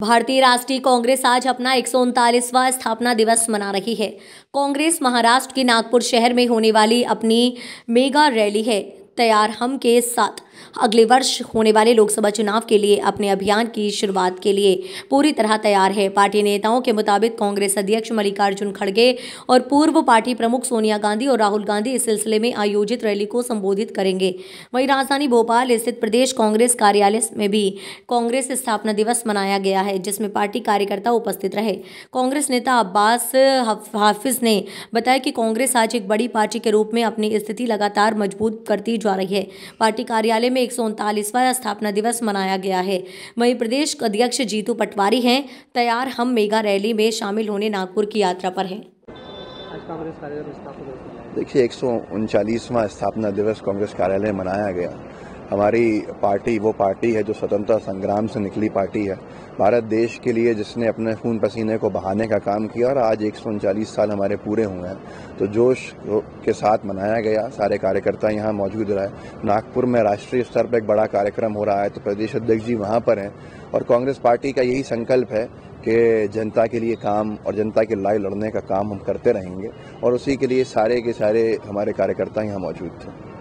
भारतीय राष्ट्रीय कांग्रेस आज अपना एक स्थापना दिवस मना रही है कांग्रेस महाराष्ट्र के नागपुर शहर में होने वाली अपनी मेगा रैली है तैयार हम के साथ अगले वर्ष होने वाले लोकसभा चुनाव के लिए अपने अभियान की शुरुआत के लिए पूरी तरह तैयार है पार्टी नेताओं के मुताबिक कांग्रेस अध्यक्ष मल्लिकार्जुन खड़गे और पूर्व पार्टी प्रमुख सोनिया गांधी और राहुल गांधी इस सिलसिले में आयोजित रैली को संबोधित करेंगे वहीं राजधानी भोपाल स्थित प्रदेश कांग्रेस कार्यालय में भी कांग्रेस स्थापना दिवस मनाया गया है जिसमें पार्टी कार्यकर्ता उपस्थित रहे कांग्रेस नेता अब्बास हाफिज ने बताया कि कांग्रेस आज एक बड़ी पार्टी के रूप में अपनी स्थिति लगातार मजबूत करती जा रही है पार्टी कार्यालय विश्वविद्यालय में एक स्थापना दिवस मनाया गया है वहीं प्रदेश अध्यक्ष जीतू पटवारी हैं तैयार हम मेगा रैली में शामिल होने नागपुर की यात्रा पर हैं देखिए एक स्थापना दिवस कांग्रेस कार्यालय मनाया गया हमारी पार्टी वो पार्टी है जो स्वतंत्रता संग्राम से निकली पार्टी है भारत देश के लिए जिसने अपने खून पसीने को बहाने का काम किया और आज एक साल हमारे पूरे हुए हैं तो जोश के साथ मनाया गया सारे कार्यकर्ता यहाँ मौजूद रहे नागपुर में राष्ट्रीय स्तर पर एक बड़ा कार्यक्रम हो रहा है तो प्रदेश अध्यक्ष जी वहाँ पर हैं और कांग्रेस पार्टी का यही संकल्प है कि जनता के लिए काम और जनता की लड़ाई लड़ने का काम हम करते रहेंगे और उसी के लिए सारे के सारे हमारे कार्यकर्ता यहाँ मौजूद थे